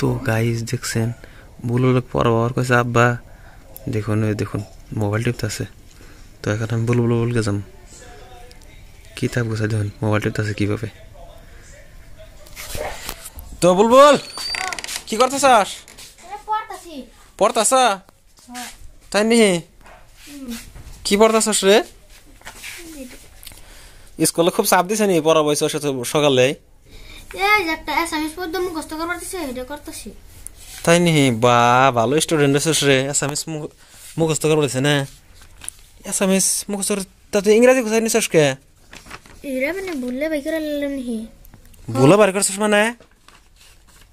তো গাইজ দেখছেন বুলু লোক পর বাবার কয়েছে আব্বা দেখুন ওই দেখুন মোবাইল আছে তো এখন আমি বুলু বুলু বলকে যাম কিতাব গোছা দেখুন মোবাইল আছে কীভাবে তো বুলবুল কি করতেছ পড়তাছ হ্যাঁ। তাই নি কি পড়তাছ রে স্কুলে খুব চাপ দিছে নি পড়া বয়স সকালে তাই নি বা ভালো স্টুডেন্ট আছিস রে অ্যাসামিস মুখস্ত করবার দিছে মানে মানে? না অ্যাসামিস মুখস্থ তাতে ইংরাজি কোথায় নিছিস কে এরা মানে ভুললে বাই করে নি ভুলে বার করছিস মানে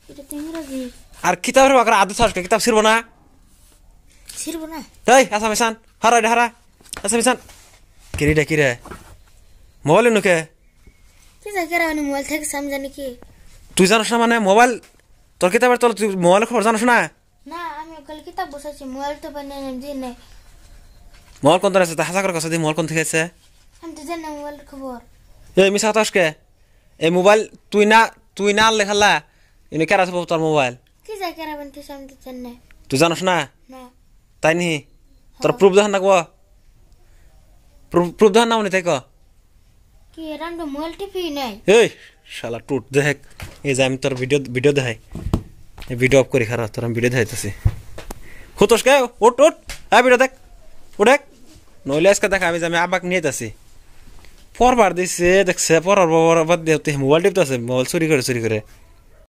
এটা তো ইংরাজি আর কিতাবের বাকরা আদত সাস কিতাব ছিড়ব না ছিড়ব না এই অ্যাসামিসান হারা হারা অ্যাসামিসান কিরিটা কিরে মোবাইল নুকে মোবাইল থেকে আমি জানি কি তুই জানোস না মানে মোবাইল তোর কিতাব তোর মোবাইলের খবর জানোস না না কোন তোর আছে তা হাসা করে কথা দিই মোবাইল কোন থেকে আছে এই মিছা কথা আসকে এই মোবাইল তুই না তুই না আনলে খালা এনে কেরা আছে তোর মোবাইল তুই আমি তো জানি তুই না না তাই নি তোর প্রুফ দেখান না গো প্রুফ দেখান না মনে তাই কো কি এরান মোবাইলটি ফি নাই এই শালা টুট দেখ এই যে আমি তোর ভিডিও ভিডিও দেখাই ভিডিও অফ করে খারাপ তোর আমি ভিডিও দেখাইতেছি খুতোস কে ওট ওট আয় ভিডিও দেখ ও দেখ নইলে আজকে দেখ আমি যে আমি আবাক নিয়ে যাচ্ছি পরবার দিছে দেখছে পরবার দিয়ে মোবাইল আছে মোবাইল চুরি করে চুরি করে